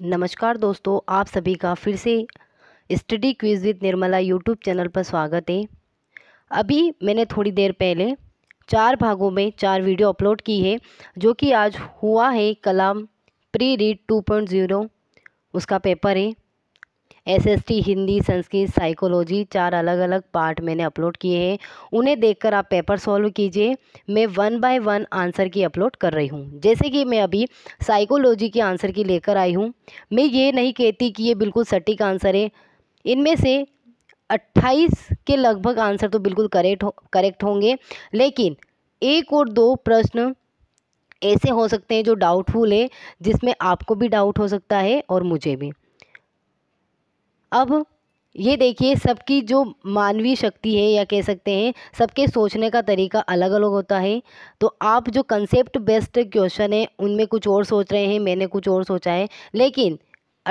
नमस्कार दोस्तों आप सभी का फिर से study quiz with Nirmala YouTube channel पर स्वागत है अभी मैंने थोड़ी देर पहले चार भागों में चार वीडियो अपलोड की है जो कि आज हुआ है कलाम प्री रीड 2.0 उसका पेपर है एसएसटी हिंदी संस्कृत साइकोलॉजी चार अलग अलग पार्ट मैंने अपलोड किए हैं उन्हें देखकर आप पेपर सॉल्व कीजिए मैं वन बाय वन आंसर की अपलोड कर रही हूँ जैसे कि मैं अभी साइकोलॉजी के आंसर की लेकर आई हूँ मैं ये नहीं कहती कि ये बिल्कुल सटीक आंसर है इनमें से अट्ठाईस के लगभग आंसर तो बिल्कुल करेक्ट हो करेक्ट होंगे लेकिन एक और दो प्रश्न ऐसे हो सकते हैं जो डाउटफुल है जिसमें आपको भी डाउट हो सकता है और मुझे भी अब ये देखिए सबकी जो मानवीय शक्ति है या कह सकते हैं सबके सोचने का तरीका अलग अलग होता है तो आप जो कंसेप्ट बेस्ड क्वेश्चन है उनमें कुछ और सोच रहे हैं मैंने कुछ और सोचा है लेकिन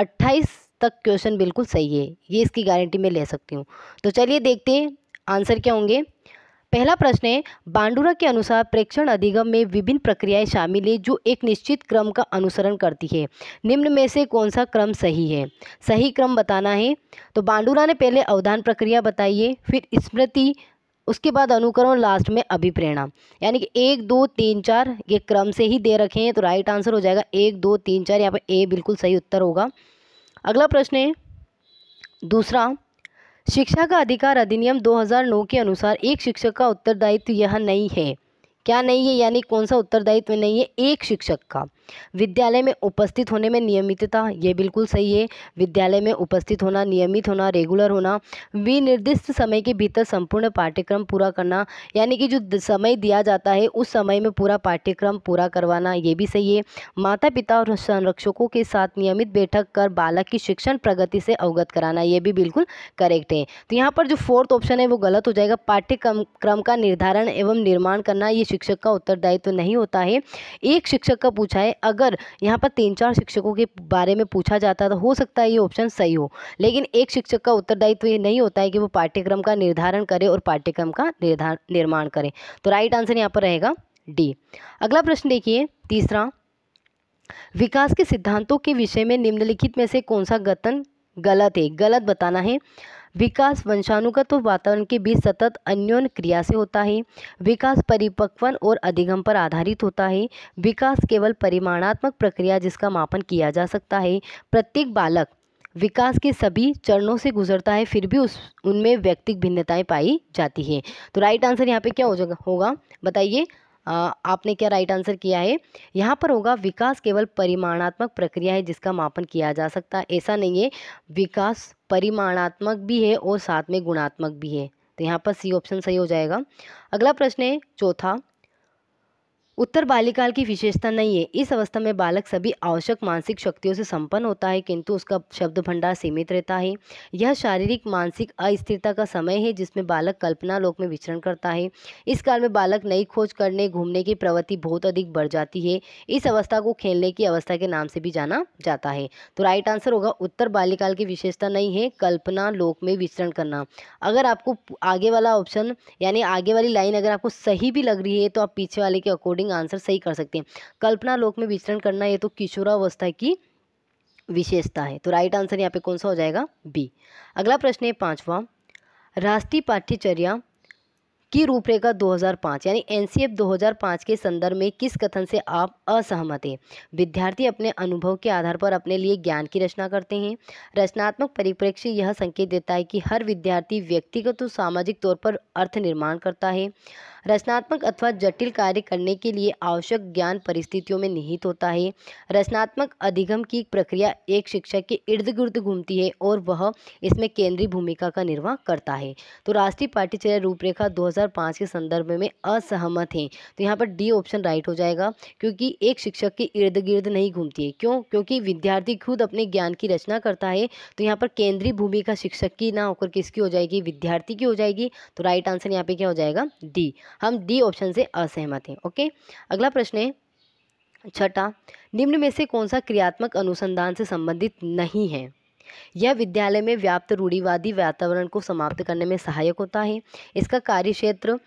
अट्ठाईस तक क्वेश्चन बिल्कुल सही है ये इसकी गारंटी मैं ले सकती हूँ तो चलिए देखते हैं आंसर क्या होंगे पहला प्रश्न है बांडुरा के अनुसार प्रेक्षण अधिगम में विभिन्न प्रक्रियाएं शामिल है जो एक निश्चित क्रम का अनुसरण करती है निम्न में से कौन सा क्रम सही है सही क्रम बताना है तो बांडुरा ने पहले अवधान प्रक्रिया बताई है फिर स्मृति उसके बाद अनुकरण लास्ट में अभिप्रेरणा यानी कि एक दो तीन चार ये क्रम से ही दे रखे हैं तो राइट आंसर हो जाएगा एक दो तीन चार यहाँ पर ए बिल्कुल सही उत्तर होगा अगला प्रश्न है दूसरा शिक्षा का अधिकार अधिनियम 2009 के अनुसार एक शिक्षक का उत्तरदायित्व यह नहीं है क्या नहीं है यानी कौन सा उत्तरदायित्व नहीं है एक शिक्षक का विद्यालय में उपस्थित होने में नियमितता ये बिल्कुल सही है विद्यालय में उपस्थित होना नियमित होना रेगुलर होना विनिर्दिष्ट समय के भीतर संपूर्ण पाठ्यक्रम पूरा करना यानी कि जो समय दिया जाता है उस समय में पूरा पाठ्यक्रम पूरा करवाना ये भी सही है माता पिता और संरक्षकों के साथ नियमित बैठक कर बालक की शिक्षण प्रगति से अवगत कराना ये भी बिल्कुल करेक्ट है तो यहाँ पर जो फोर्थ ऑप्शन है वो गलत हो जाएगा पाठ्यक्रम क्रम का निर्धारण एवं निर्माण करना ये शिक्षक का उत्तरदायित्व तो नहीं होता है एक शिक्षक का पूछा है अगर यहाँ पर तीन चार शिक्षकों के बारे में पूछा जाता तो हो सकता है ये ऑप्शन सही हो लेकिन एक शिक्षक का उत्तरदायित्व तो ये नहीं होता है कि वो पाठ्यक्रम का निर्धारण करे और पाठ्यक्रम का निर्माण करे तो राइट आंसर यहाँ पर रहेगा डी अगला प्रश्न देखिए तीसरा विकास के सिद्धांतों के विषय में निम्नलिखित में से कौन सा गतन गलत है गलत बताना है विकास वंशानुगत तो वातावरण के बीच सतत अन्योन क्रिया से होता है विकास परिपक्वन और अधिगम पर आधारित होता है विकास केवल परिमाणात्मक प्रक्रिया जिसका मापन किया जा सकता है प्रत्येक बालक विकास के सभी चरणों से गुजरता है फिर भी उस उनमें व्यक्तिक भिन्नताएं पाई जाती हैं तो राइट आंसर यहाँ पे क्या हो जाएगा होगा बताइए आपने क्या राइट आंसर किया है यहाँ पर होगा विकास केवल परिमाणात्मक प्रक्रिया है जिसका मापन किया जा सकता है ऐसा नहीं है विकास परिमाणात्मक भी है और साथ में गुणात्मक भी है तो यहाँ पर सी ऑप्शन सही हो जाएगा अगला प्रश्न है चौथा उत्तर बालिकाल की विशेषता नहीं है इस अवस्था में बालक सभी आवश्यक मानसिक शक्तियों से संपन्न होता है किंतु उसका शब्द भंडार सीमित रहता है यह शारीरिक मानसिक अस्थिरता का समय है जिसमें बालक कल्पना लोक में विचरण करता है इस काल में बालक नई खोज करने घूमने की प्रवृत्ति बहुत अधिक बढ़ जाती है इस अवस्था को खेलने की अवस्था के नाम से भी जाना जाता है तो राइट आंसर होगा उत्तर बाल्यकाल की विशेषता नहीं है कल्पना लोक में विचरण करना अगर आपको आगे वाला ऑप्शन यानी आगे वाली लाइन अगर आपको सही भी लग रही है तो आप पीछे वाले के अकॉर्डिंग ऑप्शन आंसर सही कर सकते हैं कल्पना लोक में विचरण करना ये तो किशोरावस्था की विशेषता है तो राइट आंसर यहाँ पे कौन सा हो जाएगा बी अगला प्रश्न है पांचवा राष्ट्रीय पाठ्यचर्या की रूपरेखा 2005 यानी एन 2005 के संदर्भ में किस कथन से आप असहमत हैं विद्यार्थी अपने अनुभव के आधार पर अपने लिए ज्ञान की रचना करते हैं रचनात्मक परिप्रेक्ष्य यह संकेत देता है कि हर विद्यार्थी व्यक्तिगत तो सामाजिक तौर पर अर्थ निर्माण करता है रचनात्मक अथवा जटिल कार्य करने के लिए आवश्यक ज्ञान परिस्थितियों में निहित होता है रचनात्मक अधिगम की प्रक्रिया एक शिक्षक के इर्द गिर्द घूमती है और वह इसमें केंद्रीय भूमिका का निर्वाह करता है तो राष्ट्रीय पाठ्यचर्या रूपरेखा दो के संदर्भ में असहमत हैं तो यहाँ पर डी ऑप्शन राइट हो जाएगा क्योंकि एक शिक्षक के इर्द गिर्द नहीं घूमती है क्यों क्योंकि विद्यार्थी खुद अपने ज्ञान की रचना करता है तो यहाँ पर केंद्रीय भूमिका शिक्षक की ना होकर किसकी हो जाएगी विद्यार्थी की हो जाएगी तो राइट आंसर यहाँ पे क्या हो जाएगा डी हम डी ऑप्शन से असहमत हैं ओके अगला प्रश्न है छठा निम्न में से कौन सा क्रियात्मक अनुसंधान से संबंधित नहीं है यह विद्यालय में व्याप्त रूढ़िवादी वातावरण को समाप्त करने में सहायक होता है इसका कार्य क्षेत्र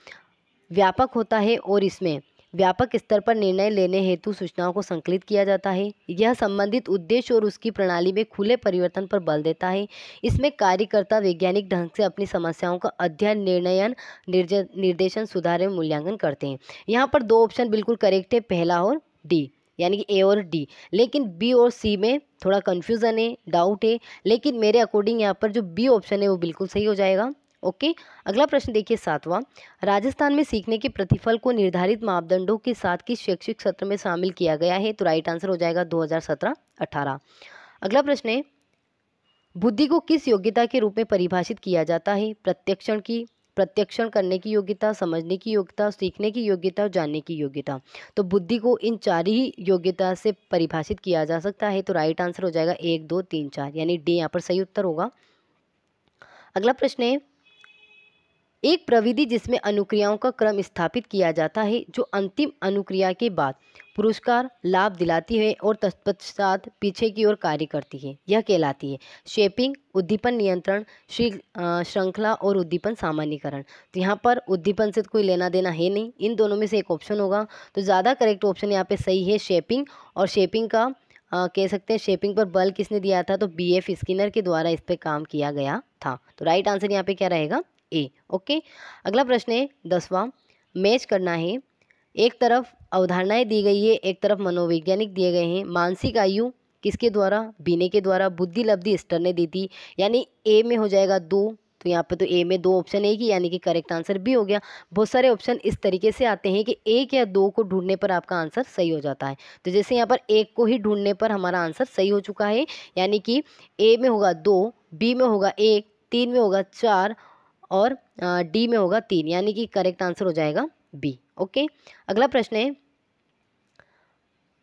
व्यापक होता है और इसमें व्यापक स्तर पर निर्णय लेने हेतु सूचनाओं को संकलित किया जाता है यह संबंधित उद्देश्य और उसकी प्रणाली में खुले परिवर्तन पर बल देता है इसमें कार्यकर्ता वैज्ञानिक ढंग से अपनी समस्याओं का अध्ययन निर्णयन निर्देशन सुधार एवं मूल्यांकन करते हैं यहाँ पर दो ऑप्शन बिल्कुल करेक्ट है पहला और डी यानी कि ए और डी लेकिन बी और सी में थोड़ा कन्फ्यूज़न है डाउट है लेकिन मेरे अकॉर्डिंग यहाँ पर जो बी ऑप्शन है वो बिल्कुल सही हो जाएगा ओके अगला प्रश्न देखिए सातवां राजस्थान में सीखने के प्रतिफल को निर्धारित मापदंडों के साथ किस शैक्षिक सत्र में शामिल किया गया है तो राइट आंसर हो जाएगा दो हज़ार अगला प्रश्न है बुद्धि को किस योग्यता के रूप में परिभाषित किया जाता है प्रत्यक्षण की प्रत्यक्षण करने की योग्यता समझने की योग्यता सीखने की योग्यता और जानने की योग्यता तो बुद्धि को इन चार ही योग्यता से परिभाषित किया जा सकता है तो राइट आंसर हो जाएगा एक दो तीन चार यानी डी यहाँ पर सही उत्तर होगा अगला प्रश्न है एक प्रविधि जिसमें अनुक्रियाओं का क्रम स्थापित किया जाता है जो अंतिम अनुक्रिया के बाद पुरस्कार लाभ दिलाती है और तत्पश्चात पीछे की ओर कार्य करती है यह कहलाती है शेपिंग उद्दीपन नियंत्रण श्रृंखला और उद्दीपन सामान्यकरण तो यहाँ पर उद्दीपन से तो कोई लेना देना है नहीं इन दोनों में से एक ऑप्शन होगा तो ज़्यादा करेक्ट ऑप्शन यहाँ पे सही है शेपिंग और शेपिंग का आ, कह सकते हैं शेपिंग पर बल किसने दिया था तो बी एफ स्किनर के द्वारा इस पर काम किया गया था तो राइट आंसर यहाँ पे क्या रहेगा ए ओके अगला प्रश्न है दसवां मैच करना है एक तरफ अवधारणाएं दी गई है एक तरफ मनोवैज्ञानिक दिए गए हैं मानसिक आयु किसके द्वारा बीने के द्वारा बुद्धि लब्धि स्टर ने दी थी यानी ए में हो जाएगा दो तो यहाँ पे तो ए में दो ऑप्शन है कि यानी कि करेक्ट आंसर बी हो गया बहुत सारे ऑप्शन इस तरीके से आते हैं कि एक या दो को ढूंढने पर आपका आंसर सही हो जाता है तो जैसे यहाँ पर एक को ही ढूंढने पर हमारा आंसर सही हो चुका है यानी कि ए में होगा दो बी में होगा एक तीन में होगा चार और डी में होगा तीन यानी कि करेक्ट आंसर हो जाएगा बी ओके अगला प्रश्न है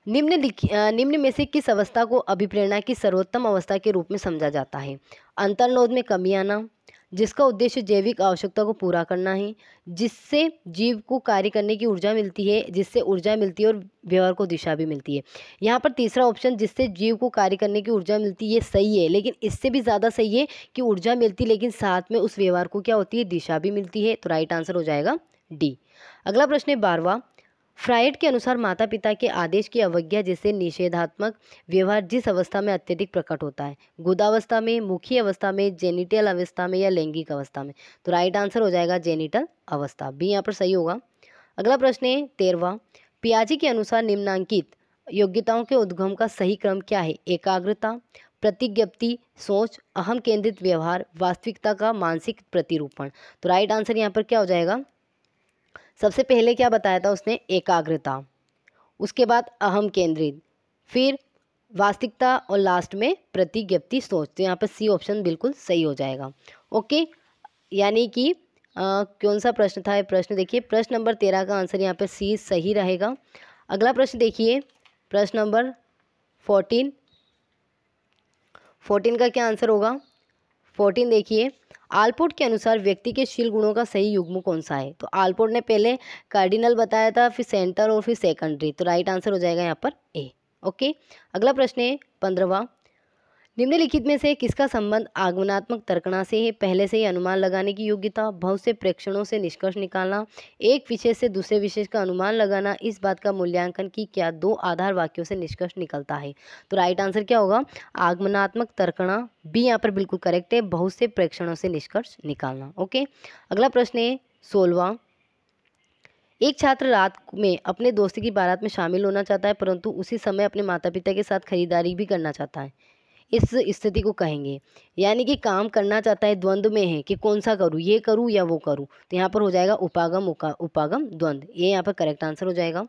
निम्न निम्न में से किस अवस्था को अभिप्रेरणा की सर्वोत्तम अवस्था के रूप में समझा जाता है अंतर्नोद में कमी आना जिसका उद्देश्य जैविक आवश्यकता को पूरा करना है जिससे जीव को कार्य करने की ऊर्जा मिलती है जिससे ऊर्जा मिलती है और व्यवहार को दिशा भी मिलती है यहाँ पर तीसरा ऑप्शन जिससे जीव को कार्य करने की ऊर्जा मिलती है ये सही है लेकिन इससे भी ज़्यादा सही है कि ऊर्जा मिलती लेकिन साथ में उस व्यवहार को क्या होती है दिशा भी मिलती है तो राइट आंसर हो जाएगा डी अगला प्रश्न है बारवा फ्राइड के अनुसार माता पिता के आदेश की अवज्ञा जैसे निषेधात्मक व्यवहार जिस अवस्था में अत्यधिक प्रकट होता है गुदावस्था में मुखी अवस्था में जेनिटल अवस्था में या लैंगिक अवस्था में तो राइट आंसर हो जाएगा जेनिटल अवस्था भी यहाँ पर सही होगा अगला प्रश्न है तेरवा पियाजी के अनुसार निम्नांकित योग्यताओं के उद्गम का सही क्रम क्या है एकाग्रता प्रतिज्ञप्ति सोच अहम केंद्रित व्यवहार वास्तविकता का मानसिक प्रतिरूपण तो राइट आंसर यहाँ पर क्या हो जाएगा सबसे पहले क्या बताया था उसने एकाग्रता उसके बाद अहम केंद्रित फिर वास्तविकता और लास्ट में प्रतिज्ञप्ति सोच तो यहाँ पर सी ऑप्शन बिल्कुल सही हो जाएगा ओके यानी कि कौन सा प्रश्न था ये प्रश्न देखिए प्रश्न नंबर तेरह का आंसर यहाँ पर सी सही रहेगा अगला प्रश्न देखिए प्रश्न नंबर फोर्टीन फोर्टीन का क्या आंसर होगा फोर्टीन देखिए आलपोर्ट के अनुसार व्यक्ति के शील गुणों का सही युग्म कौन सा है तो आलपोर्ट ने पहले कार्डिनल बताया था फिर सेंटर और फिर सेकेंडरी तो राइट आंसर हो जाएगा यहाँ पर ए ओके अगला प्रश्न है पंद्रवा निम्नलिखित में से किसका संबंध आगमनात्मक तर्कणा से है पहले से ही अनुमान लगाने की योग्यता बहुत से प्रेक्षणों से निष्कर्ष निकालना एक विशेष से दूसरे विशेष का अनुमान लगाना इस बात का मूल्यांकन कि क्या दो आधार वाक्यों से निष्कर्ष निकलता है तो राइट आंसर क्या होगा आगमनात्मक तर्कणा बी यहाँ पर बिल्कुल करेक्ट है बहुत से प्रेक्षणों से निष्कर्ष निकालना ओके अगला प्रश्न है सोलवा एक छात्र रात में अपने दोस्त की बारात में शामिल होना चाहता है परंतु उसी समय अपने माता पिता के साथ खरीदारी भी करना चाहता है इस स्थिति को कहेंगे यानी कि काम करना चाहता है द्वंद्व में है कि कौन सा करूँ ये करूँ या वो करूँ तो यहाँ पर हो जाएगा उपागम उपागम द्वंद्व ये यहाँ पर करेक्ट आंसर हो जाएगा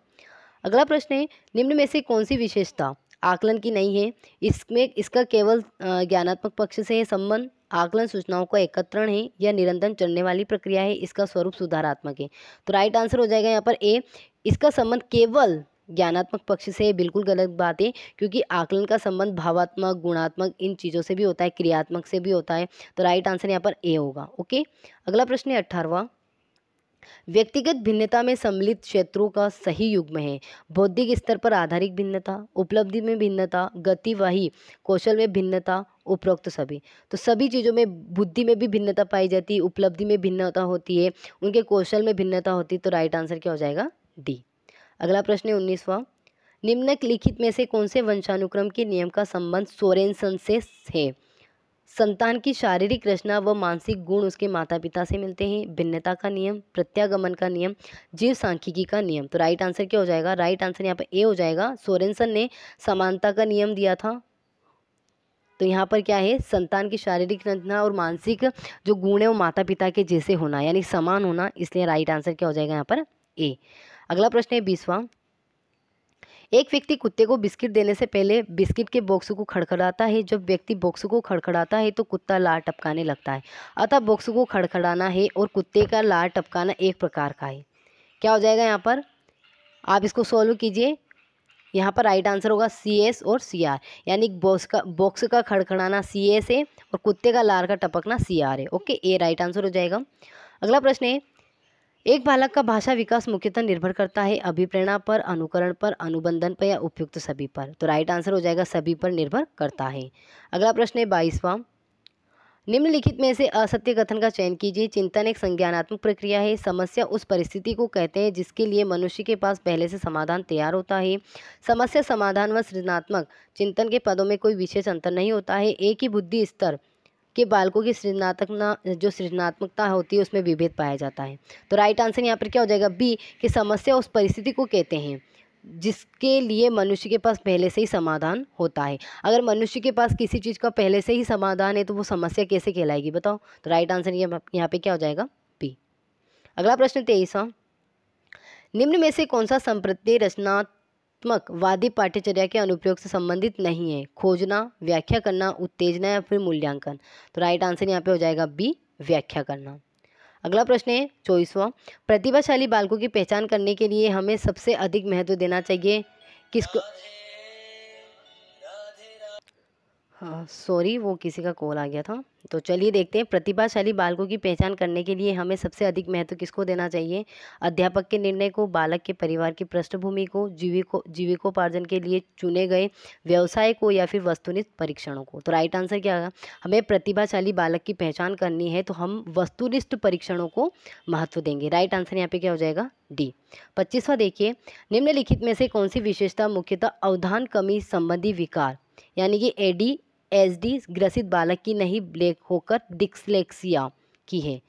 अगला प्रश्न है निम्न में से कौन सी विशेषता आकलन की नहीं है इसमें इसका केवल ज्ञानात्मक पक्ष से है संबंध आकलन सूचनाओं का एकत्रण है या निरंतर चलने वाली प्रक्रिया है इसका स्वरूप सुधारात्मक है तो राइट आंसर हो जाएगा यहाँ पर ए इसका संबंध केवल ज्ञानात्मक पक्ष से बिल्कुल गलत बात है क्योंकि आकलन का संबंध भावात्मक गुणात्मक इन चीज़ों से भी होता है क्रियात्मक से भी होता है तो राइट आंसर यहाँ पर ए होगा ओके अगला प्रश्न है अट्ठारवा व्यक्तिगत भिन्नता में सम्मिलित क्षेत्रों का सही युग्म है बौद्धिक स्तर पर आधारित भिन्नता उपलब्धि में भिन्नता गतिवाही कौशल में भिन्नता उपरोक्त सभी तो सभी चीज़ों में बुद्धि में भी भिन्नता पाई जाती है उपलब्धि में भिन्नता होती है उनके कौशल में भिन्नता होती है तो राइट आंसर क्या हो जाएगा डी अगला प्रश्न है उन्नीसवा निम्नक लिखित में से कौन से वंशानुक्रम के नियम का संबंध सोरेनसन से है संतान की शारीरिक रचना व मानसिक गुण उसके माता पिता से मिलते हैं भिन्नता का नियम प्रत्यागमन का नियम जीव सांख्यिकी का नियम तो राइट आंसर क्या हो जाएगा राइट आंसर यहाँ पर ए हो जाएगा सोरेनसन ने समानता का नियम दिया था तो यहाँ पर क्या है संतान की शारीरिक रचना और मानसिक जो गुण है वो माता पिता के जैसे होना यानी समान होना इसलिए राइट आंसर क्या हो जाएगा यहाँ पर ए अगला प्रश्न है बीसवा एक व्यक्ति कुत्ते को बिस्किट देने से पहले बिस्किट के बॉक्स को खड़खड़ाता है जब व्यक्ति बॉक्स को खड़खड़ाता है तो कुत्ता लार टपकाने लगता है अतः बॉक्स को खड़खड़ाना है और कुत्ते का लार टपकाना एक प्रकार का है क्या हो जाएगा यहाँ पर आप इसको सॉल्व कीजिए यहाँ पर राइट आंसर होगा सी एस और सी आर यानी बॉक्स का बॉक्स का खड़खड़ाना सी एस है और कुत्ते का लार का टपकना सी आर है ओके ए राइट आंसर हो जाएगा अगला प्रश्न है एक बालक का भाषा विकास मुख्यतः निर्भर करता है अभिप्रेरणा पर अनुकरण पर अनुबंधन पर या उपयुक्त सभी पर तो राइट आंसर हो जाएगा सभी पर निर्भर करता है अगला प्रश्न है बाईसवां निम्नलिखित में से असत्य कथन का चयन कीजिए चिंतन एक संज्ञानात्मक प्रक्रिया है समस्या उस परिस्थिति को कहते हैं जिसके लिए मनुष्य के पास पहले से समाधान तैयार होता है समस्या समाधान व सृजनात्मक चिंतन के पदों में कोई विशेष अंतर नहीं होता है एक ही बुद्धि स्तर कि बालकों की सृजनात्मक जो सृजनात्मकता होती है उसमें विभेद पाया जाता है तो राइट आंसर यहाँ पर क्या हो जाएगा बी कि समस्या उस परिस्थिति को कहते हैं जिसके लिए मनुष्य के पास पहले से ही समाधान होता है अगर मनुष्य के पास किसी चीज़ का पहले से ही समाधान है तो वो समस्या कैसे कहलाएगी बताओ तो राइट आंसर यहाँ पे क्या हो जाएगा पी अगला प्रश्न तेईस निम्न में से कौन सा संप्रत्य रचना रचनात्मक वादी पाठ्यचर्या के अनुप्रयोग से संबंधित नहीं है खोजना व्याख्या करना उत्तेजना या फिर मूल्यांकन तो राइट आंसर यहाँ पे हो जाएगा बी व्याख्या करना अगला प्रश्न है चौबीसवा प्रतिभाशाली बालकों की पहचान करने के लिए हमें सबसे अधिक महत्व देना चाहिए किसको सॉरी वो किसी का कॉल आ गया था तो चलिए देखते हैं प्रतिभाशाली बालकों की पहचान करने के लिए हमें सबसे अधिक महत्व किसको देना चाहिए अध्यापक के निर्णय को बालक के परिवार की पृष्ठभूमि को जीविको जीविकोपार्जन के लिए चुने गए व्यवसाय को या फिर वस्तुनिष्ठ परीक्षणों को तो राइट आंसर क्या होगा हमें प्रतिभाशाली बालक की पहचान करनी है तो हम वस्तुनिष्ठ परीक्षणों को महत्व देंगे राइट आंसर यहाँ पे क्या हो जाएगा डी पच्चीसवा देखिए निम्नलिखित में से कौन सी विशेषता मुख्यतः अवधान कमी संबंधी विकार यानी कि डी एसडी ग्रसित बालक की नहीं ब्लैक होकर डिक्सलेक्सिया की है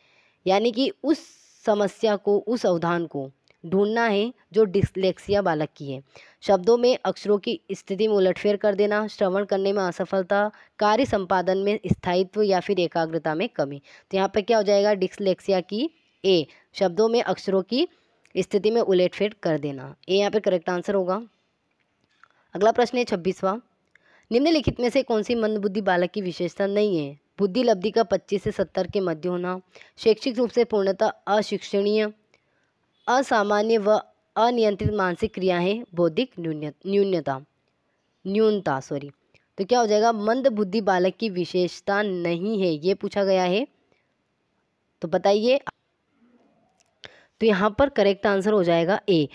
यानी कि उस समस्या को उस अवधान को ढूंढना है जो डिस्लेक्सिया बालक की है शब्दों में अक्षरों की स्थिति में उलटफेर कर देना श्रवण करने में असफलता कार्य संपादन में स्थायित्व या फिर एकाग्रता में कमी तो यहाँ पर क्या हो जाएगा डिस्लेक्सिया की ए शब्दों में अक्षरों की स्थिति में उलटफेर कर देना ए यहाँ पे करेक्ट आंसर होगा अगला प्रश्न है छब्बीसवा निम्नलिखित में से कौन सी मंदबुद्धि बालक की विशेषता नहीं है बुद्धि लब्धि का 25 से 70 के मध्य होना शैक्षिक रूप से पूर्णतः अशिक्षणीय असामान्य व अनियंत्रित मानसिक क्रियाएं बौद्धिक न्यूनता न्यूनता सॉरी तो क्या हो जाएगा मंद बुद्धि बालक की विशेषता नहीं है ये पूछा गया है तो बताइए तो यहाँ पर करेक्ट आंसर हो जाएगा ए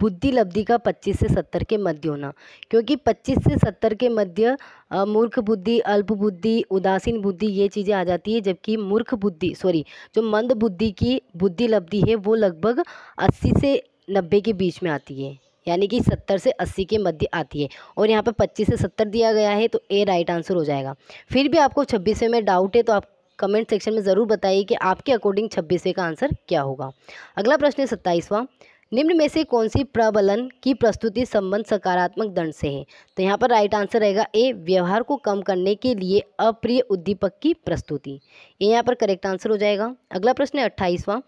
बुद्धि लब्धि का 25 से 70 के मध्य होना क्योंकि 25 से 70 के मध्य मूर्ख बुद्धि अल्प बुद्धि उदासीन बुद्धि ये चीज़ें आ जाती है जबकि मूर्ख बुद्धि सॉरी जो मंद बुद्धि की बुद्धि लब्धि है वो लगभग अस्सी से नब्बे के बीच में आती है यानी कि सत्तर से अस्सी के मध्य आती है और यहाँ पर पच्चीस से सत्तर दिया गया है तो ए राइट आंसर हो जाएगा फिर भी आपको छब्बीसवें में डाउट है तो आप कमेंट सेक्शन में ज़रूर बताइए कि आपके अकॉर्डिंग छब्बीसवें का आंसर क्या होगा अगला प्रश्न है सत्ताईसवां निम्न में से कौन सी प्रबलन की प्रस्तुति संबंध सकारात्मक दंड से है तो यहाँ पर राइट आंसर रहेगा ए व्यवहार को कम करने के लिए अप्रिय उद्दीपक की प्रस्तुति ये यहाँ पर करेक्ट आंसर हो जाएगा अगला प्रश्न है अट्ठाईसवां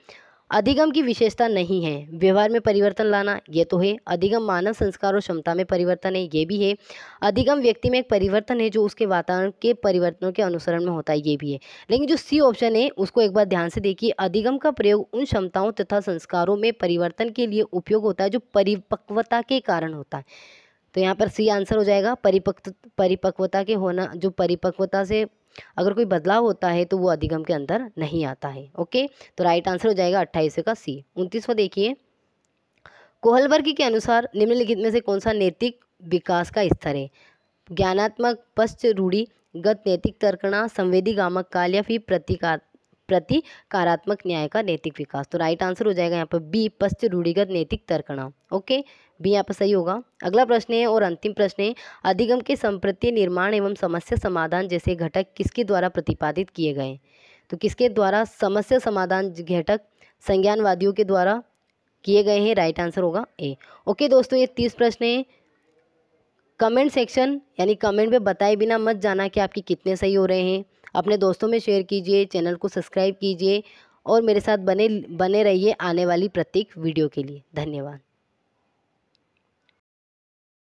अधिगम की विशेषता नहीं है व्यवहार में परिवर्तन लाना ये तो है अधिगम मानव संस्कार और क्षमता में परिवर्तन है ये भी है अधिगम व्यक्ति में एक परिवर्तन है जो उसके वातावरण के परिवर्तनों के अनुसरण में होता है ये भी है लेकिन जो सी ऑप्शन है उसको एक बार ध्यान से देखिए अधिगम का प्रयोग उन क्षमताओं तथा संस्कारों में परिवर्तन के लिए उपयोग होता है जो परिपक्वता के कारण होता है तो यहाँ पर सी आंसर हो जाएगा परिपक्व परिपक्वता के होना जो परिपक्वता से अगर कोई बदलाव होता है तो वो अधिगम के अंदर नहीं आता है ओके तो राइट आंसर हो जाएगा अट्ठाईसवें का सी उनतीसवा देखिए कोहलबर्गी के अनुसार निम्नलिखित में से कौन सा नैतिक विकास का स्तर है ज्ञानात्मक पश्च रूढ़ी गत नैतिक तर्कणा संवेदी गामक काल या फिर प्रतिकार प्रतिकारात्मक न्याय का नैतिक विकास तो राइट आंसर हो जाएगा यहाँ पर बी पश्च रूढ़िगत नैतिक तर्कणा ओके बी यहाँ पर सही होगा अगला प्रश्न है और अंतिम प्रश्न है अधिगम के संप्रति निर्माण एवं समस्या समाधान जैसे घटक किसके द्वारा प्रतिपादित किए गए तो किसके द्वारा समस्या समाधान घटक संज्ञानवादियों के द्वारा किए गए हैं राइट आंसर होगा ए ओके दोस्तों ये तीस प्रश्न है कमेंट सेक्शन यानी कमेंट में बताए बिना मत जाना कि आपके कितने सही हो रहे हैं अपने दोस्तों में शेयर कीजिए चैनल को सब्सक्राइब कीजिए और मेरे साथ बने बने रहिए आने वाली प्रत्येक वीडियो के लिए धन्यवाद